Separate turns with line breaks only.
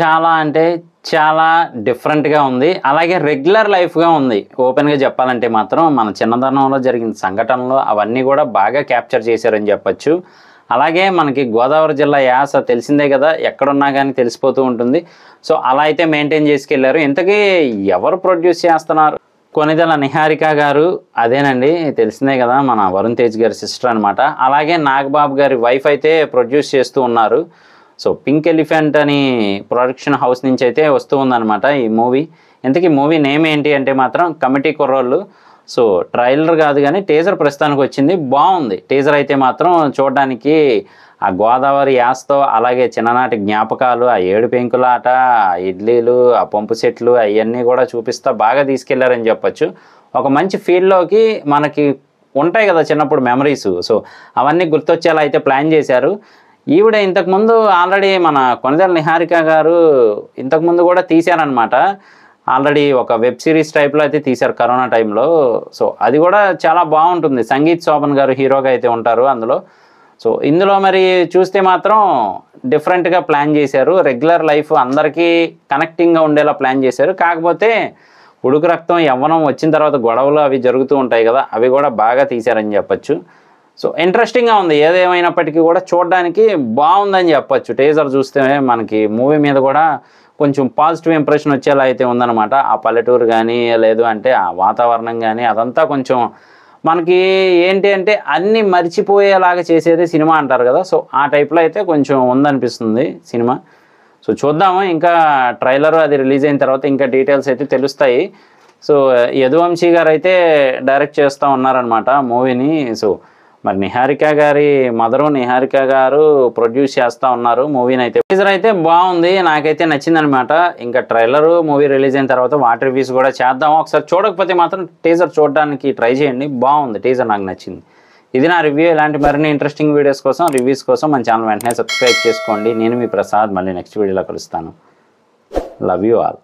చాలా అంటే చాలా డిఫరెంట్గా ఉంది అలాగే రెగ్యులర్ లైఫ్గా ఉంది ఓపెన్గా చెప్పాలంటే మాత్రం మన చిన్నతనంలో జరిగిన సంఘటనలు అవన్నీ కూడా బాగా క్యాప్చర్ చేశారని చెప్పచ్చు అలాగే మనకి గోదావరి జిల్లా యాస తెలిసిందే కదా ఎక్కడున్నా కానీ తెలిసిపోతూ ఉంటుంది సో అలా అయితే మెయింటైన్ చేసుకెళ్ళారు ఇంతకీ ఎవరు ప్రొడ్యూస్ చేస్తున్నారు కొనిదల నిహారిక గారు అదేనండి తెలిసిందే కదా మన వరుణ్ తేజ్ గారి సిస్టర్ అనమాట అలాగే నాగబాబు గారి వైఫ్ అయితే ప్రొడ్యూస్ చేస్తూ ఉన్నారు సో పింక్ ఎలిఫెంట్ అని ప్రొడక్షన్ హౌస్ నుంచి అయితే వస్తూ ఉందన్నమాట ఈ మూవీ ఇంతకీ మూవీ నేమ్ ఏంటి అంటే మాత్రం కమిటీ కుర్రోళ్ళు సో ట్రైలర్ కాదు కానీ టీజర్ ప్రస్తుతానికి వచ్చింది బాగుంది టీజర్ అయితే మాత్రం చూడడానికి ఆ గోదావరి యాస్తో అలాగే చిన్ననాటి జ్ఞాపకాలు ఆ ఏడు పెంకుల ఆట ఇడ్లీలు ఆ పంపు సెట్లు అవన్నీ కూడా చూపిస్తా బాగా తీసుకెళ్లారని చెప్పొచ్చు ఒక మంచి ఫీల్డ్లోకి మనకి ఉంటాయి కదా చిన్నప్పుడు మెమరీస్ సో అవన్నీ గుర్తొచ్చేలా అయితే ప్లాన్ చేశారు ఈవిడ ఇంతకుముందు ఆల్రెడీ మన కొనదేల నిహారిక గారు ఇంతకుముందు కూడా తీశారనమాట ఆల్రెడీ ఒక వెబ్ సిరీస్ టైప్లో అయితే తీశారు కరోనా టైంలో సో అది కూడా చాలా బాగుంటుంది సంగీత్ శోభన్ గారు హీరోగా అయితే ఉంటారు అందులో సో ఇందులో మరి చూస్తే మాత్రం డిఫరెంట్గా ప్లాన్ చేశారు రెగ్యులర్ లైఫ్ అందరికీ కనెక్టింగ్గా ఉండేలా ప్లాన్ చేశారు కాకపోతే ఉడుకు రక్తం యవ్వనం వచ్చిన తర్వాత గొడవలు అవి జరుగుతూ ఉంటాయి కదా అవి కూడా బాగా తీశారని చెప్పచ్చు సో ఇంట్రెస్టింగ్గా ఉంది ఏదేమైనప్పటికీ కూడా చూడడానికి బాగుందని చెప్పచ్చు టేజర్ చూస్తే మనకి మూవీ మీద కూడా కొంచెం పాజిటివ్ ఇంప్రెషన్ వచ్చేలా అయితే ఉందన్నమాట ఆ పల్లెటూరు కానీ లేదు అంటే ఆ వాతావరణం కానీ అదంతా కొంచెం మనకి ఏంటి అంటే అన్నీ మర్చిపోయేలాగా చేసేది సినిమా అంటారు కదా సో ఆ టైప్లో అయితే కొంచెం ఉందనిపిస్తుంది సినిమా సో చూద్దాము ఇంకా ట్రైలర్ అది రిలీజ్ అయిన తర్వాత ఇంకా డీటెయిల్స్ అయితే తెలుస్తాయి సో యదువంశీ గారు అయితే డైరెక్ట్ చేస్తూ ఉన్నారనమాట మూవీని సో మరి నిహారిక గారి మదరు నిహారిక గారు ప్రొడ్యూస్ చేస్తూ ఉన్నారు మూవీని అయితే టీజర్ అయితే బాగుంది నాకైతే నచ్చిందనమాట ఇంకా ట్రైలర్ మూవీ రిలీజ్ అయిన తర్వాత వాటర్ రివ్యూస్ కూడా చేద్దాం ఒకసారి చూడకపోతే మాత్రం టీజర్ చూడడానికి ట్రై చేయండి బాగుంది టీజర్ నాకు నచ్చింది ఇది నా రివ్యూ ఇలాంటి మరిన్ని ఇంట్రెస్టింగ్ వీడియోస్ కోసం రివ్యూస్ కోసం మన ఛానల్ వెంటనే సబ్స్క్రైబ్ చేసుకోండి నేను మీ ప్రసాద్ మళ్ళీ నెక్స్ట్ వీడియోలో కలుస్తాను లవ్ యూ ఆల్